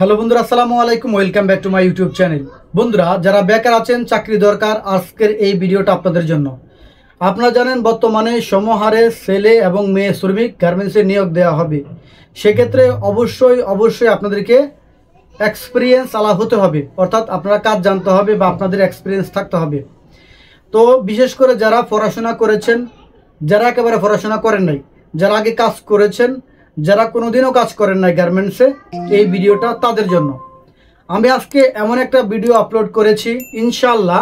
hello বন্ধুরা আসসালামু আলাইকুম welcome back to my YouTube channel বন্ধুরা যারা বেকার আছেন চাকরি দরকার আজকের এই ভিডিওটা আপনাদের জন্য আপনারা জানেন বর্তমানে সমহারে ছেলে এবং মেয়ে শ্রমিক গার্মেন্টসে নিয়োগ দেওয়া হবে সেক্ষেত্রে অবশ্যই অবশ্যই আপনাদেরকে এক্সপিরিয়েন্স আলা হতে হবে অর্থাৎ আপনারা কাজ জানতে হবে বা আপনাদের এক্সপিরিয়েন্স থাকতে হবে তো বিশেষ করে যারা পড়াশোনা করেছেন যারা একেবারে পড়াশোনা করেন নাই যারা আগে কাজ করেছেন যারা কোনোদিনও কাজ করেন না গার্মেন্টসে এই ভিডিওটা তাদের জন্য আমি আজকে এমন একটা ভিডিও আপলোড করেছি ইনশাল্লাহ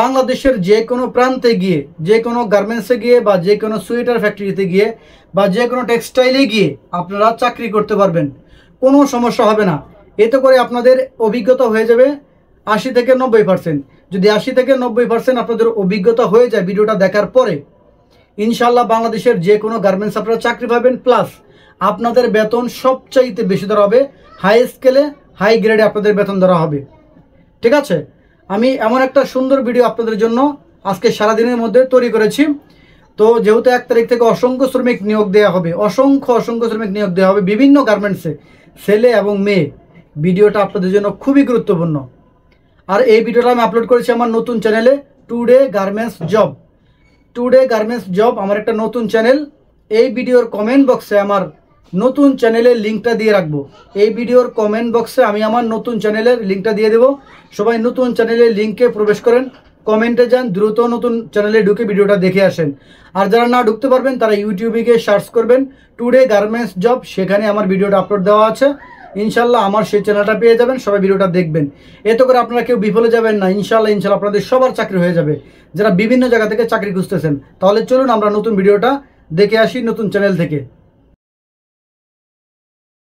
বাংলাদেশের যে কোনো প্রান্তে গিয়ে যে কোনো গার্মেন্টসে গিয়ে বা যে কোনো সোয়েটার ফ্যাক্টরিতে গিয়ে বা যে কোনো টেক্সটাইলে গিয়ে আপনারা চাকরি করতে পারবেন কোনো সমস্যা হবে না এতে করে আপনাদের অভিজ্ঞতা হয়ে যাবে আশি থেকে নব্বই পার্সেন্ট যদি আশি থেকে নব্বই পার্সেন্ট আপনাদের অভিজ্ঞতা হয়ে যায় ভিডিওটা দেখার পরে ইনশাল্লাহ বাংলাদেশের যে কোনো গার্মেন্টস আপনারা চাকরি পাবেন প্লাস আপনাদের বেতন সবচাইতে বেশি ধরা হবে হাই স্কেলে হাই গ্রেডে আপনাদের বেতন ধরা হবে ঠিক আছে আমি এমন একটা সুন্দর ভিডিও আপনাদের জন্য আজকে সারাদিনের মধ্যে তৈরি করেছি তো যেহেতু এক তারিখ থেকে অসংখ্য শ্রমিক নিয়োগ দেওয়া হবে অসংখ্য অসংখ্য শ্রমিক নিয়োগ দেওয়া হবে বিভিন্ন গার্মেন্টসে ছেলে এবং মেয়ে ভিডিওটা আপনাদের জন্য খুবই গুরুত্বপূর্ণ আর এই ভিডিওটা আমি আপলোড করেছি আমার নতুন চ্যানেলে today garments job today garments job আমার একটা নতুন চ্যানেল এই ভিডিওর কমেন্ট বক্সে আমার নতুন চ্যানেলের লিঙ্কটা দিয়ে রাখবো এই ভিডিওর কমেন্ট বক্সে আমি আমার নতুন চ্যানেলের লিঙ্কটা দিয়ে দেবো সবাই নতুন চ্যানেলের লিঙ্কে প্রবেশ করেন কমেন্টে যান দ্রুত নতুন চ্যানেলে ঢুকে ভিডিওটা দেখে আসেন আর যারা না ঢুকতে পারবেন তারা ইউটিউবে গিয়ে সার্চ করবেন টুডে গার্মেন্টস জব সেখানে আমার ভিডিওটা আপলোড দেওয়া আছে ইনশাল্লাহ আমার সেই চ্যানেলটা পেয়ে যাবেন সবাই ভিডিওটা দেখবেন এত করে আপনারা কেউ বিফলে যাবেন না ইনশাল্লাহ ইনশাল্লাহ আপনাদের সবার চাকরি হয়ে যাবে যারা বিভিন্ন জায়গা থেকে চাকরি খুঁজতেছেন তাহলে চলুন আমরা নতুন ভিডিওটা দেখে আসি নতুন চ্যানেল থেকে